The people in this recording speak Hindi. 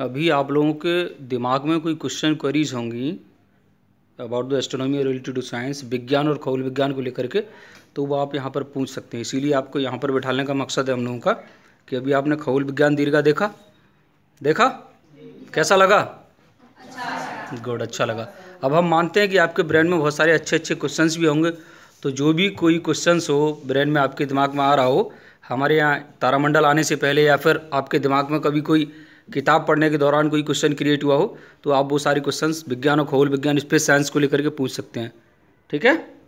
अभी आप लोगों के दिमाग में कोई क्वेश्चन क्वेरीज होंगी अबाउट द एस्ट्रोनॉमी और रिलेटेड टू साइंस विज्ञान और खगोल विज्ञान को लेकर के तो वो आप यहाँ पर पूछ सकते हैं इसीलिए आपको यहाँ पर बैठाने का मकसद है हम लोगों का कि अभी आपने खगोल विज्ञान दीर्घा देखा देखा कैसा लगा गुड अच्छा लगा अब हम मानते हैं कि आपके ब्रेन में बहुत सारे अच्छे अच्छे क्वेश्चन भी होंगे तो जो भी कोई क्वेश्चन हो ब्रेन में आपके दिमाग में आ रहा हो हमारे यहाँ तारामंडल आने से पहले या फिर आपके दिमाग में कभी कोई किताब पढ़ने के दौरान कोई क्वेश्चन क्रिएट हुआ हो तो आप वो सारे क्वेश्चंस विज्ञान और खगोल विज्ञान स्पेस साइंस को लेकर के पूछ सकते हैं ठीक है